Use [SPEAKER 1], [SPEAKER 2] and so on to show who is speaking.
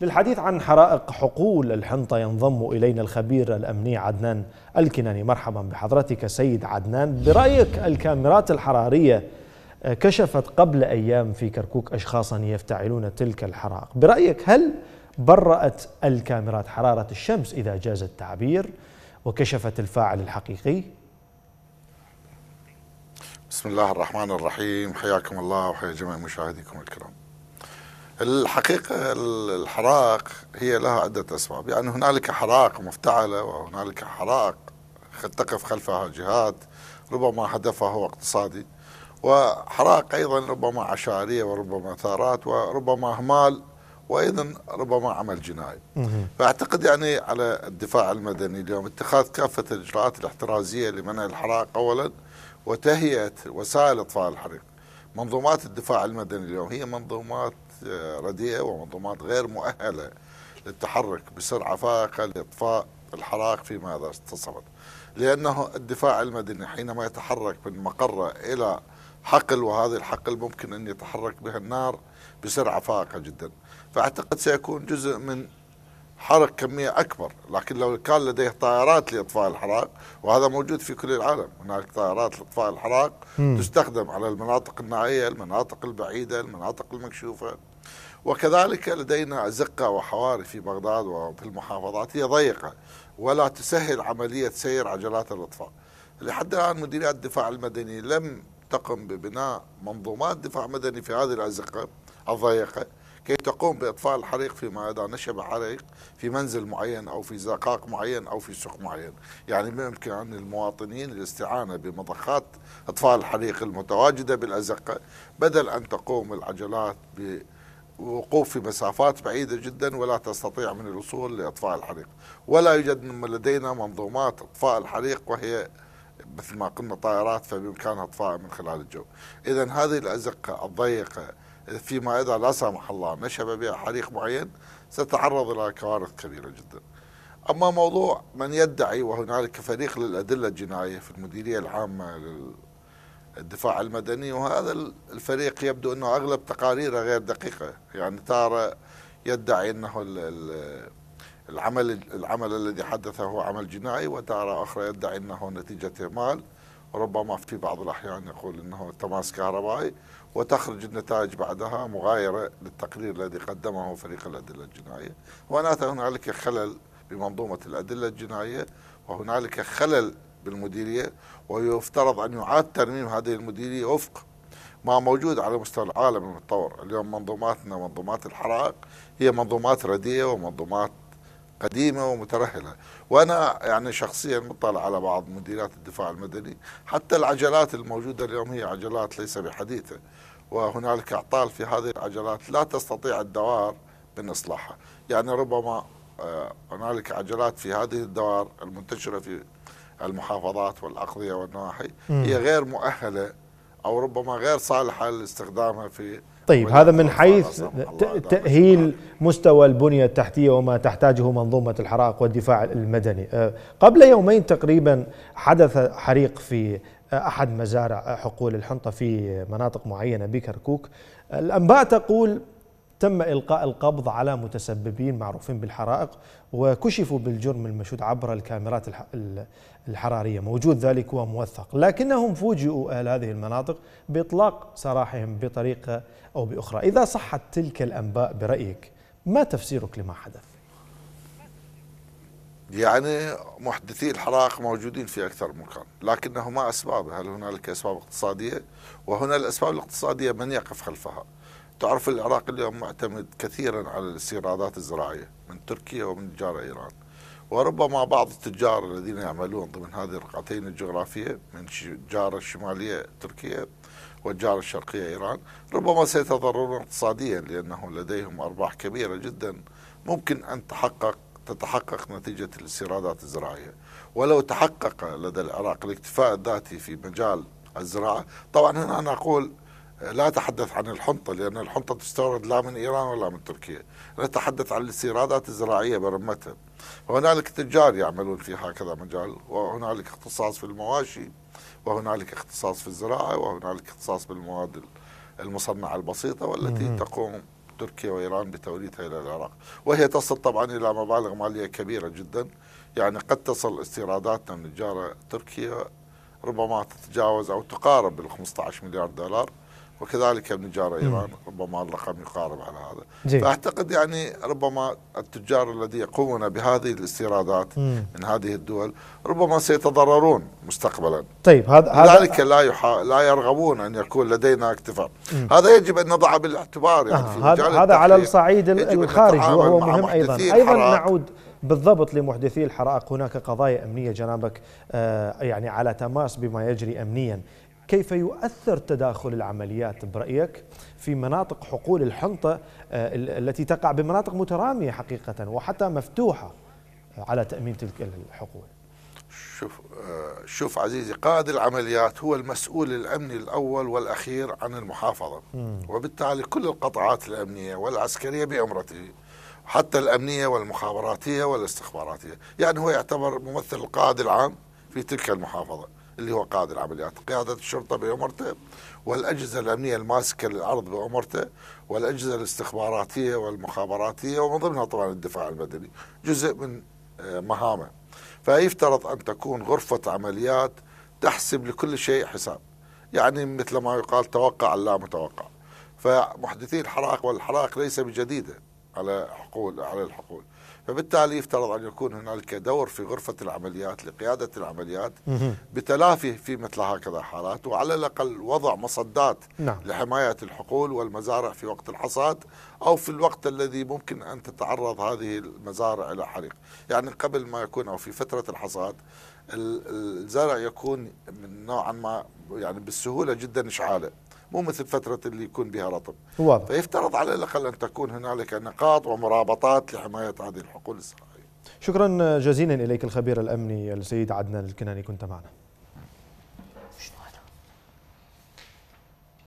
[SPEAKER 1] للحديث عن حرائق حقول الحنطة ينضم إلينا الخبير الأمني عدنان الكناني مرحبا بحضرتك سيد عدنان برأيك الكاميرات الحرارية كشفت قبل أيام في كركوك أشخاصا يفتعلون تلك الحرائق برأيك هل برأت الكاميرات حرارة الشمس إذا جاز التعبير وكشفت الفاعل الحقيقي
[SPEAKER 2] بسم الله الرحمن الرحيم حياكم الله وحيا جميع مشاهديكم الكرام الحقيقة الحرائق هي لها عدة أسباب يعني هنالك حرائق مفتعلة وهنالك حرائق تقف خلفها جهات ربما هدفها هو اقتصادي وحرائق أيضا ربما عشائرية وربما ثارات وربما أهمال وايضا ربما عمل جنائي. فاعتقد يعني على الدفاع المدني اليوم اتخاذ كافه الاجراءات الاحترازيه لمنع الحرائق اولا وتهيئه وسائل اطفاء الحريق. منظومات الدفاع المدني اليوم هي منظومات رديئة ومنظومات غير مؤهلة للتحرك بسرعة فائقة لإطفاء الحراق فيما إذا اتصلت لأنه الدفاع المدني حينما يتحرك من مقره إلى حقل وهذه الحقل ممكن أن يتحرك بها النار بسرعة فائقة جدا فأعتقد سيكون جزء من حرق كمية أكبر لكن لو كان لديه طائرات لإطفاء الحراق وهذا موجود في كل العالم هناك طائرات لإطفاء الحراق تستخدم على المناطق النائية المناطق البعيدة المناطق المكشوفة وكذلك لدينا أزقة وحواري في بغداد وفي المحافظات هي ضيقة ولا تسهل عملية سير عجلات الإطفاء لحد الآن مديريات الدفاع المدني لم تقم ببناء منظومات دفاع مدني في هذه الأزقة الضيقة كي تقوم بإطفاء الحريق فيما إذا نشب حريق في منزل معين أو في زقاق معين أو في سوق معين يعني ممكن أن المواطنين الاستعانة بمضخات إطفاء الحريق المتواجدة بالأزقة بدل أن تقوم العجلات ب وقوف في مسافات بعيدة جدا ولا تستطيع من الوصول لإطفاء الحريق ولا يوجد لدينا منظومات إطفاء الحريق وهي مثل ما قلنا طائرات فبإمكانها إطفاء من خلال الجو إذا هذه الأزقة الضيقة فيما إذا لا سمح الله نشب بها حريق معين ستتعرض إلى كوارث كبيرة جدا أما موضوع من يدعي وهنالك فريق للأدلة الجنائية في المديرية العامة لل الدفاع المدني وهذا الفريق يبدو أنه أغلب تقاريره غير دقيقة يعني تارة يدعي أنه العمل العمل الذي حدث هو عمل جنائي وتارة أخرى يدعي أنه نتيجة إهمال وربما في بعض الأحيان يقول أنه تماس كهربائي وتخرج النتائج بعدها مغايرة للتقرير الذي قدمه فريق الأدلة الجنائية ونأتى هنالك خلل بمنظومة الأدلة الجنائية وهنالك خلل بالمديرية ويفترض أن يعاد ترميم هذه المديرية وفق ما موجود على مستوى العالم المتطور اليوم منظوماتنا منظومات الحرائق هي منظومات رديئة ومنظومات قديمة ومترهلة وأنا يعني شخصيا مطلع على بعض مديريات الدفاع المدني حتى العجلات الموجودة اليوم هي عجلات ليس بحديثة وهنالك أعطال في هذه العجلات لا تستطيع الدوائر من إصلاحها يعني ربما آه، هنالك عجلات في هذه الدوائر المنتشرة في المحافظات والأقضية والنواحي هي غير مؤهلة أو ربما غير صالحة لاستخدامها في
[SPEAKER 1] طيب هذا من حيث تأهيل مستوى البنية التحتية وما تحتاجه منظومة الحرائق والدفاع المدني أه، قبل يومين تقريبا حدث حريق في أحد مزارع حقول الحنطة في مناطق معينة بكركوك الأنباء تقول تم إلقاء القبض على متسببين معروفين بالحرائق وكشفوا بالجرم المشهود عبر الكاميرات الحرارية موجود ذلك وموثق لكنهم فوجئوا أهل هذه المناطق بإطلاق سراحهم بطريقة أو بأخرى إذا صحت تلك الأنباء برأيك ما تفسيرك لما حدث؟
[SPEAKER 2] يعني محدثي الحرائق موجودين في اكثر من مكان، لكنه ما اسبابه؟ هل هنالك اسباب اقتصاديه؟ وهنا الاسباب الاقتصاديه من يقف خلفها؟ تعرف العراق اليوم معتمد كثيرا على الاستيرادات الزراعية من تركيا ومن تجار إيران وربما بعض التجار الذين يعملون ضمن هذه الرقعتين الجغرافية من الجارة الشمالية تركيا والجارة الشرقية إيران ربما سيتضررون اقتصاديا لأنه لديهم أرباح كبيرة جدا ممكن أن تحقق تتحقق نتيجة الاستيرادات الزراعية ولو تحقق لدى العراق الاكتفاء الذاتي في مجال الزراعة طبعا هنا أنا أقول لا أتحدث عن الحنطة لأن الحنطة تستورد لا من إيران ولا من تركيا أنا أتحدث عن الاستيرادات الزراعية برمتها وهنالك تجار يعملون في هكذا مجال وهنالك اختصاص في المواشي وهنالك اختصاص في الزراعة وهنالك اختصاص بالمواد المصنعة البسيطة والتي تقوم تركيا وإيران بتوريدها إلى العراق وهي تصل طبعا إلى مبالغ مالية كبيرة جدا يعني قد تصل استيراداتنا من تجاره تركيا ربما تتجاوز أو تقارب ال 15 مليار دولار وكذلك النجار ايران ربما الرقم يقارب على هذا جي. فاعتقد يعني ربما التجار الذي يقومون بهذه الاستيرادات مم. من هذه الدول ربما سيتضررون مستقبلا
[SPEAKER 1] طيب هذا لذلك
[SPEAKER 2] لا يحا... لا يرغبون ان يكون لدينا اكتفاء مم. هذا يجب ان نضعه بالاعتبار يعني آه. في هذا هذا على
[SPEAKER 1] الصعيد الخارجي وهو مهم ايضا ايضا نعود بالضبط لمحدثي الحرائق هناك قضايا امنيه جنابك آه يعني على تماس بما يجري امنيا كيف يؤثر تداخل العمليات برأيك في مناطق حقول الحنطة آه، التي تقع بمناطق مترامية حقيقة وحتى مفتوحة على تأمين تلك الحقول
[SPEAKER 2] شوف آه، شوف عزيزي قائد العمليات هو المسؤول الامني الاول والاخير عن المحافظه وبالتالي كل القطاعات الامنيه والعسكريه بامرته حتى الامنيه والمخابراتيه والاستخباراتيه يعني هو يعتبر ممثل القائد العام في تلك المحافظه اللي هو قائد العمليات قيادة الشرطة بأمرته والأجهزة الأمنية الماسكة للأرض بأمرته والأجهزة الاستخباراتية والمخابراتية ومن ضمنها طبعا الدفاع المدني جزء من آه، مهامه فيفترض أن تكون غرفة عمليات تحسب لكل شيء حساب يعني مثل ما يقال توقع لا متوقع فمحدثي الحرائق والحرائق ليس بجديده على حقول على الحقول فبالتالي يفترض أن يكون هنالك دور في غرفة العمليات لقيادة العمليات بتلافي في مثل هكذا حالات وعلى الأقل وضع مصدات نعم. لحماية الحقول والمزارع في وقت الحصاد أو في الوقت الذي ممكن أن تتعرض هذه المزارع إلى حريق يعني قبل ما يكون أو في فترة الحصاد الزرع يكون من نوعا ما يعني بالسهولة جدا إشعاله مو مثل فترة اللي يكون بها رطب واضح. فيفترض على الأقل أن تكون هنالك نقاط ومرابطات لحماية هذه الحقول الصناعية
[SPEAKER 1] شكرا جزيلا إليك الخبير الأمني السيد عدنان الكناني كنت معنا